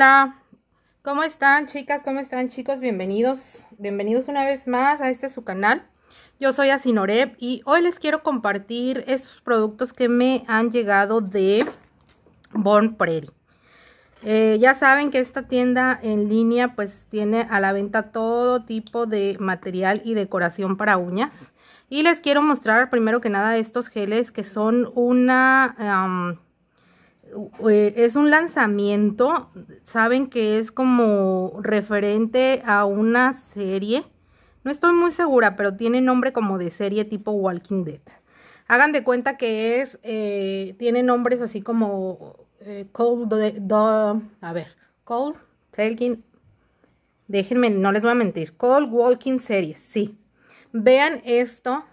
Hola, ¿cómo están chicas? ¿Cómo están chicos? Bienvenidos, bienvenidos una vez más a este su canal. Yo soy Asinoreb y hoy les quiero compartir estos productos que me han llegado de Born Prairie. Eh, ya saben que esta tienda en línea pues tiene a la venta todo tipo de material y decoración para uñas. Y les quiero mostrar primero que nada estos geles que son una... Eh, es un lanzamiento, saben que es como referente a una serie, no estoy muy segura, pero tiene nombre como de serie tipo Walking Dead. Hagan de cuenta que es, eh, tiene nombres así como eh, Cold, Cold, a ver, Cold, Taking, déjenme, no les voy a mentir, Cold Walking Series, sí. Vean esto,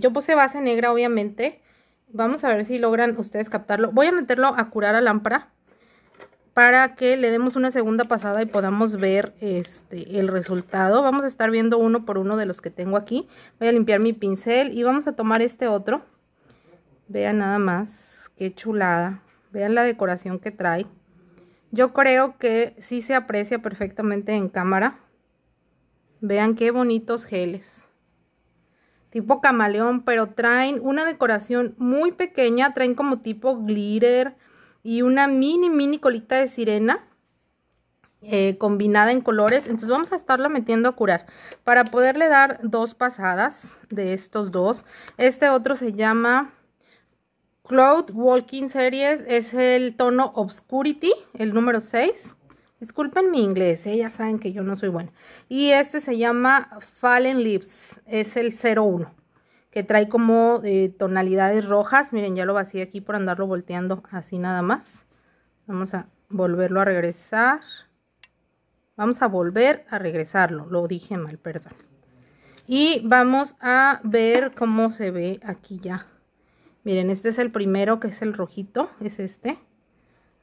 yo puse base negra obviamente, Vamos a ver si logran ustedes captarlo. Voy a meterlo a curar a lámpara para que le demos una segunda pasada y podamos ver este, el resultado. Vamos a estar viendo uno por uno de los que tengo aquí. Voy a limpiar mi pincel y vamos a tomar este otro. Vean nada más, qué chulada. Vean la decoración que trae. Yo creo que sí se aprecia perfectamente en cámara. Vean qué bonitos geles tipo camaleón, pero traen una decoración muy pequeña, traen como tipo glitter y una mini mini colita de sirena eh, combinada en colores, entonces vamos a estarla metiendo a curar para poderle dar dos pasadas de estos dos, este otro se llama Cloud Walking Series, es el tono Obscurity, el número 6 Disculpen mi inglés, ¿eh? ya saben que yo no soy buena. Y este se llama Fallen Lips, es el 01, que trae como eh, tonalidades rojas. Miren, ya lo vacié aquí por andarlo volteando así nada más. Vamos a volverlo a regresar. Vamos a volver a regresarlo, lo dije mal, perdón. Y vamos a ver cómo se ve aquí ya. Miren, este es el primero que es el rojito, es este.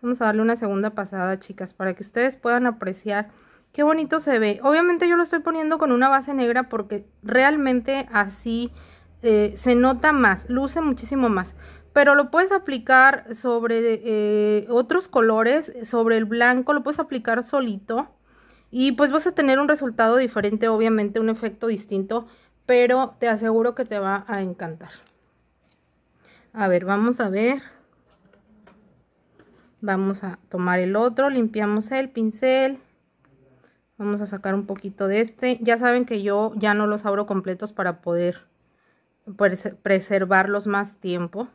Vamos a darle una segunda pasada, chicas, para que ustedes puedan apreciar qué bonito se ve. Obviamente yo lo estoy poniendo con una base negra porque realmente así eh, se nota más, luce muchísimo más. Pero lo puedes aplicar sobre eh, otros colores, sobre el blanco, lo puedes aplicar solito. Y pues vas a tener un resultado diferente, obviamente un efecto distinto, pero te aseguro que te va a encantar. A ver, vamos a ver vamos a tomar el otro limpiamos el pincel vamos a sacar un poquito de este ya saben que yo ya no los abro completos para poder preservarlos más tiempo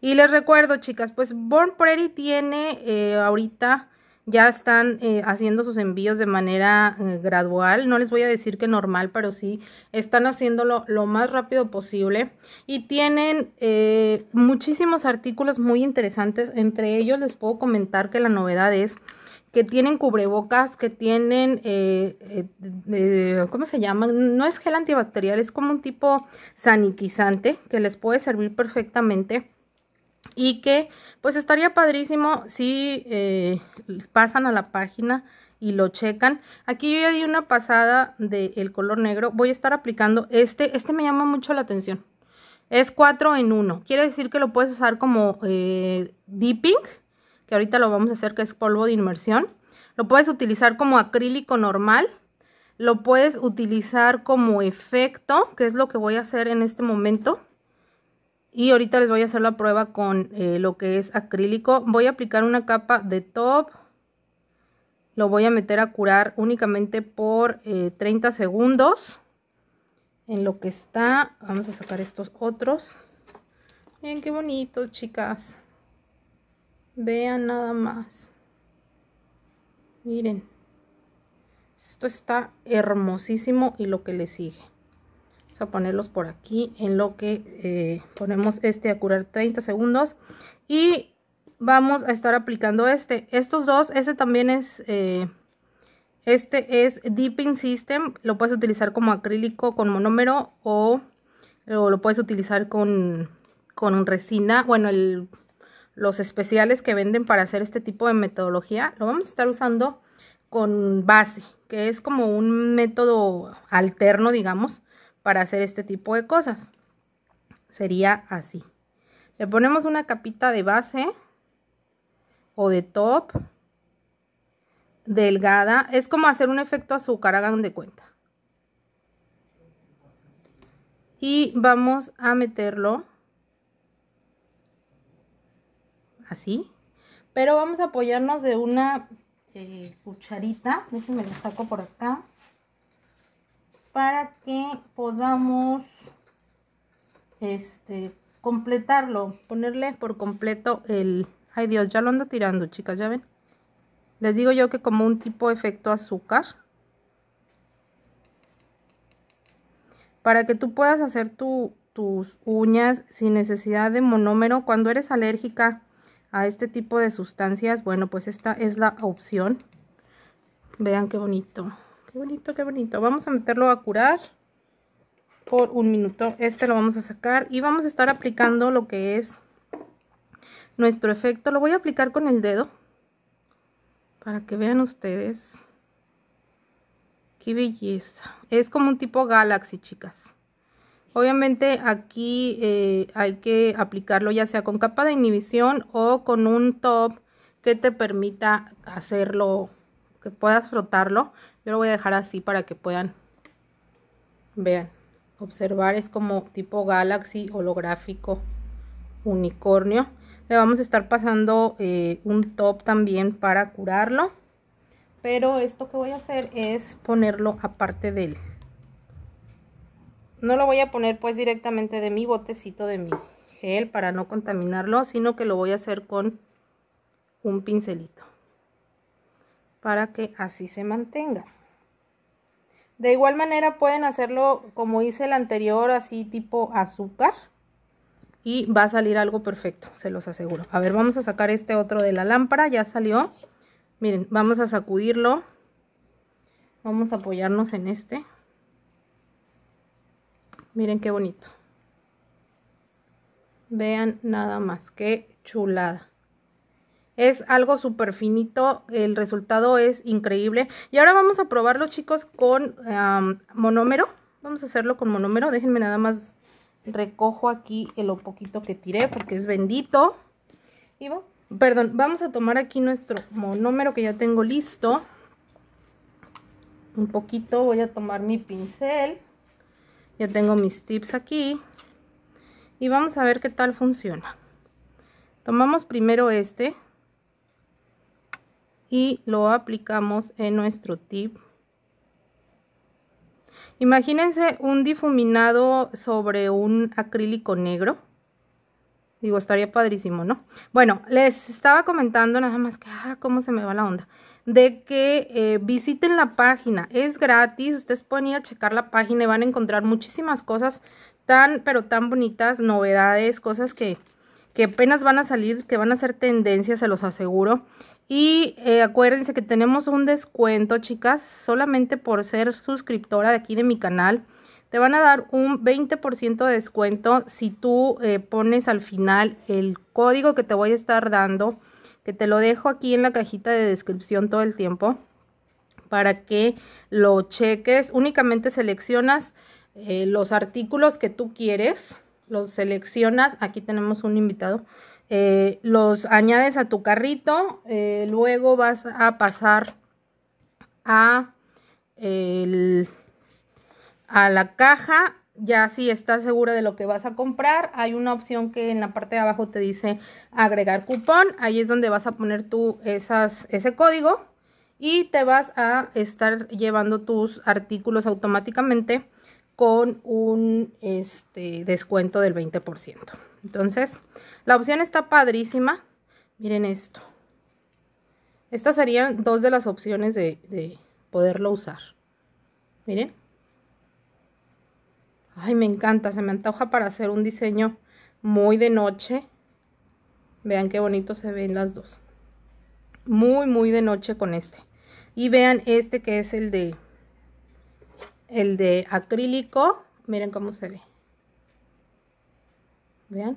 y les recuerdo chicas pues Born Prairie tiene eh, ahorita ya están eh, haciendo sus envíos de manera eh, gradual, no les voy a decir que normal, pero sí están haciéndolo lo más rápido posible y tienen eh, muchísimos artículos muy interesantes, entre ellos les puedo comentar que la novedad es que tienen cubrebocas, que tienen, ¿cómo se llama? No es gel antibacterial, es como un tipo sanitizante que les puede servir perfectamente y que pues estaría padrísimo si eh, pasan a la página y lo checan. Aquí yo ya di una pasada del color negro. Voy a estar aplicando este. Este me llama mucho la atención. Es 4 en 1. Quiere decir que lo puedes usar como eh, dipping, que ahorita lo vamos a hacer que es polvo de inmersión. Lo puedes utilizar como acrílico normal. Lo puedes utilizar como efecto, que es lo que voy a hacer en este momento y ahorita les voy a hacer la prueba con eh, lo que es acrílico voy a aplicar una capa de top lo voy a meter a curar únicamente por 30 eh, segundos en lo que está vamos a sacar estos otros miren qué bonito, chicas vean nada más miren esto está hermosísimo y lo que le sigue a ponerlos por aquí en lo que eh, ponemos este a curar 30 segundos. Y vamos a estar aplicando este. Estos dos, este también es... Eh, este es Dipping System. Lo puedes utilizar como acrílico con monómero o, lo puedes utilizar con, con resina. Bueno, los especiales que venden para hacer este tipo de metodología. Lo vamos a estar usando con base, que es como un método alterno, digamos, para hacer este tipo de cosas. Sería así. Le ponemos una capita de base o de top delgada. Es como hacer un efecto azúcar, hagan de cuenta. Y vamos a meterlo así. Pero vamos a apoyarnos de una eh, cucharita. Déjenme la saco por acá para que podamos este, completarlo, ponerle por completo el... Ay Dios, ya lo ando tirando, chicas, ya ven. Les digo yo que como un tipo efecto azúcar. Para que tú puedas hacer tus uñas sin necesidad de monómero. Cuando eres alérgica a este tipo de sustancias, bueno, pues esta es la opción. Vean qué bonito. Qué bonito, qué bonito. Vamos a meterlo a curar por un minuto. Este lo vamos a sacar y vamos a estar aplicando lo que es nuestro efecto. Lo voy a aplicar con el dedo para que vean ustedes. Qué belleza. Es como un tipo Galaxy, chicas. Obviamente aquí eh, hay que aplicarlo ya sea con capa de inhibición o con un top que te permita hacerlo que puedas frotarlo. Yo lo voy a dejar así para que puedan, vean, observar. Es como tipo Galaxy holográfico unicornio. Le vamos a estar pasando eh, un top también para curarlo. Pero esto que voy a hacer es ponerlo aparte del... No lo voy a poner pues directamente de mi botecito de mi gel para no contaminarlo, sino que lo voy a hacer con un pincelito para que así se mantenga. De igual manera pueden hacerlo como hice el anterior, así tipo azúcar. Y va a salir algo perfecto, se los aseguro. A ver, vamos a sacar este otro de la lámpara, ya salió. Miren, vamos a sacudirlo. Vamos a apoyarnos en este. Miren qué bonito. Vean nada más, qué chulada. Es algo súper finito, el resultado es increíble. Y ahora vamos a probarlo chicos con monómero. Vamos a hacerlo con monómero. Déjenme nada más recojo aquí lo poquito que tiré porque es bendito. Y perdón, vamos a tomar aquí nuestro monómero que ya tengo listo. Un poquito, voy a tomar mi pincel. Ya tengo mis tips aquí. Y vamos a ver qué tal funciona. Tomamos primero este y lo aplicamos en nuestro tip. Imagínense un difuminado sobre un acrílico negro. Digo, estaría padrísimo, ¿no? Bueno, les estaba comentando nada más que, ah, cómo se me va la onda. De que eh, visiten la página, es gratis, ustedes pueden ir a checar la página y van a encontrar muchísimas cosas tan, pero tan bonitas, novedades, cosas que, que apenas van a salir, que van a ser tendencias, se los aseguro. Y eh, acuérdense que tenemos un descuento, chicas, solamente por ser suscriptora de aquí de mi canal. Te van a dar un 20% de descuento si tú eh, pones al final el código que te voy a estar dando, que te lo dejo aquí en la cajita de descripción todo el tiempo, para que lo cheques. Únicamente seleccionas eh, los artículos que tú quieres, los seleccionas, aquí tenemos un invitado, eh, los añades a tu carrito, eh, luego vas a pasar a, a la caja, ya si estás segura de lo que vas a comprar, hay una opción que en la parte de abajo te dice agregar cupón, ahí es donde vas a poner tú esas, ese código y te vas a estar llevando tus artículos automáticamente con un este, descuento del 20%. Entonces, la opción está padrísima. Miren esto. Estas serían dos de las opciones de, poderlo usar. Miren. Ay, me encanta. Se me antoja para hacer un diseño muy de noche. Vean qué bonito se ven las dos. Muy, muy de noche con este. Y vean este que es el de el de acrílico. Miren cómo se ve vean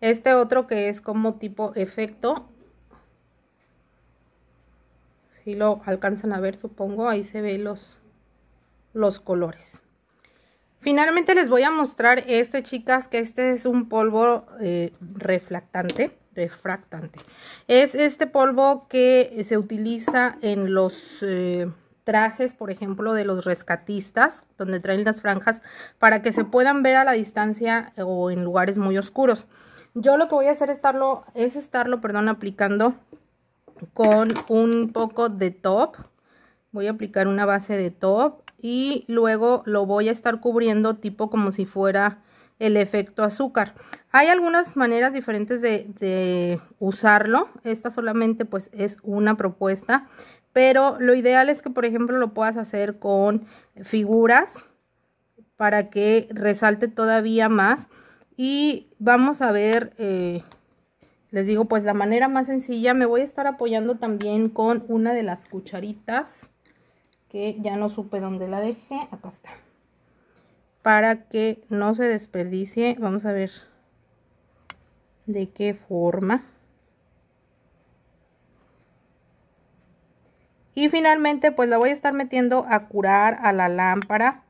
este otro que es como tipo efecto si lo alcanzan a ver supongo ahí se ven los los colores finalmente les voy a mostrar este chicas que este es un polvo eh, refractante es este polvo que se utiliza en los eh, trajes, por ejemplo, de los rescatistas, donde traen las franjas, para que se puedan ver a la distancia eh, o en lugares muy oscuros. Yo lo que voy a hacer estarlo, es estarlo, perdón, aplicando con un poco de top. Voy a aplicar una base de top y luego lo voy a estar cubriendo tipo como si fuera el efecto azúcar. Hay algunas maneras diferentes de, de, usarlo. Esta solamente pues es una propuesta pero lo ideal es que por ejemplo lo puedas hacer con figuras para que resalte todavía más y vamos a ver eh, les digo pues la manera más sencilla me voy a estar apoyando también con una de las cucharitas que ya no supe dónde la dejé acá está para que no se desperdicie vamos a ver de qué forma y finalmente pues la voy a estar metiendo a curar a la lámpara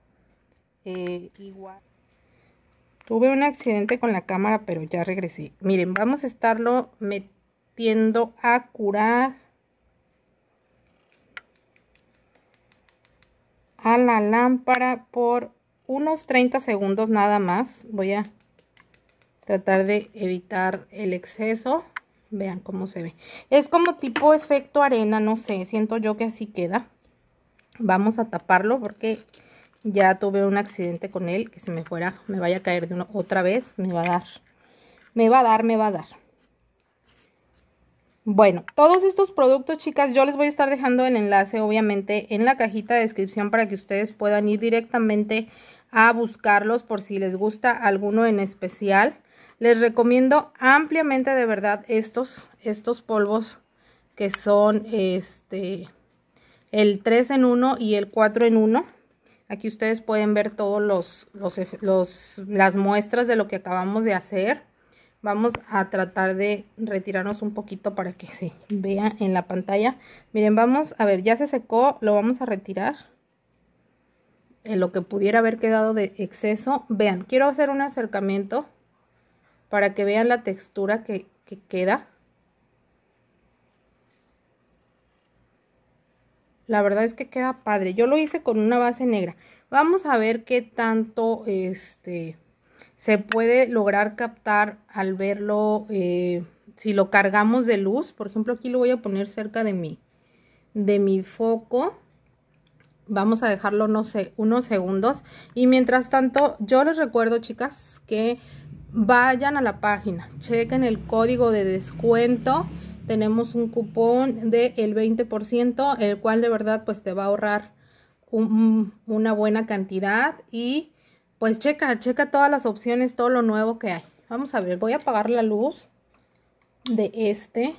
eh, igual tuve un accidente con la cámara pero ya regresé miren vamos a estarlo metiendo a curar a la lámpara por unos 30 segundos nada más voy a tratar de evitar el exceso Vean cómo se ve. Es como tipo efecto arena, no sé, siento yo que así queda. Vamos a taparlo porque ya tuve un accidente con él, que se me fuera, me vaya a caer de uno otra vez, me va a dar. Me va a dar, me va a dar. Bueno, todos estos productos, chicas, yo les voy a estar dejando el enlace, obviamente, en la cajita de descripción para que ustedes puedan ir directamente a buscarlos por si les gusta alguno en especial. Les recomiendo ampliamente de verdad estos, estos polvos que son este el 3 en 1 y el 4 en 1. Aquí ustedes pueden ver todos los, los, las muestras de lo que acabamos de hacer. Vamos a tratar de retirarnos un poquito para que se vea en la pantalla. Miren, vamos a ver, ya se secó, lo vamos a retirar. En lo que pudiera haber quedado de exceso. Vean, quiero hacer un acercamiento para que vean la textura que, queda. La verdad es que queda padre. Yo lo hice con una base negra. Vamos a ver qué tanto este, se puede lograr captar al verlo, eh, si lo cargamos de luz. Por ejemplo, aquí lo voy a poner cerca de mi, de mi foco. Vamos a dejarlo, no sé, unos segundos. Y mientras tanto, yo les recuerdo, chicas, que vayan a la página, chequen el código de descuento. Tenemos un cupón del 20%, el cual de verdad pues te va a ahorrar una buena cantidad. Y pues checa, checa todas las opciones, todo lo nuevo que hay. Vamos a ver, voy a apagar la luz de este.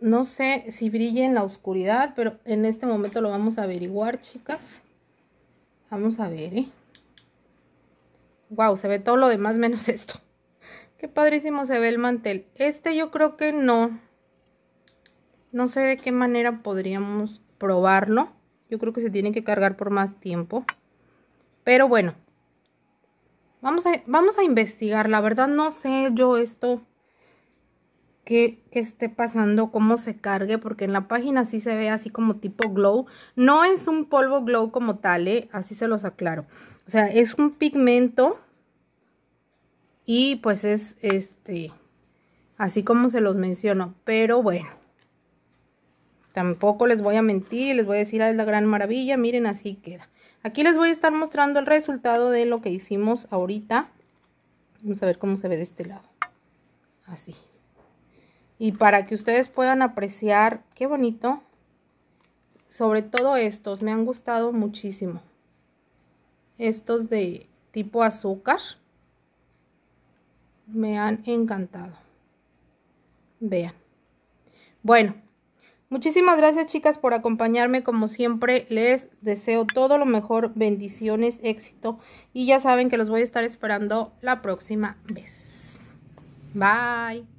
No sé si brille en la oscuridad, pero en este momento lo vamos a averiguar, chicas. Vamos a ver, ¿eh? Wow, se ve todo lo demás menos esto. Qué padrísimo se ve el mantel. Este yo creo que no. No sé de qué manera podríamos probarlo. Yo creo que se tiene que cargar por más tiempo. Pero bueno. Vamos a, vamos a investigar. La verdad no sé yo esto Qué esté pasando, cómo se cargue, porque en la página sí se ve así como tipo glow. No es un polvo glow como tal, ¿eh? así se los aclaro. O sea, es un pigmento y pues es este, así como se los menciono. Pero bueno, tampoco les voy a mentir, les voy a decir, ah, es la gran maravilla, miren, así queda. Aquí les voy a estar mostrando el resultado de lo que hicimos ahorita. Vamos a ver cómo se ve de este lado. Así. Y para que ustedes puedan apreciar, qué bonito. Sobre todo estos, me han gustado muchísimo estos de tipo azúcar me han encantado vean bueno muchísimas gracias chicas por acompañarme como siempre les deseo todo lo mejor bendiciones éxito y ya saben que los voy a estar esperando la próxima vez bye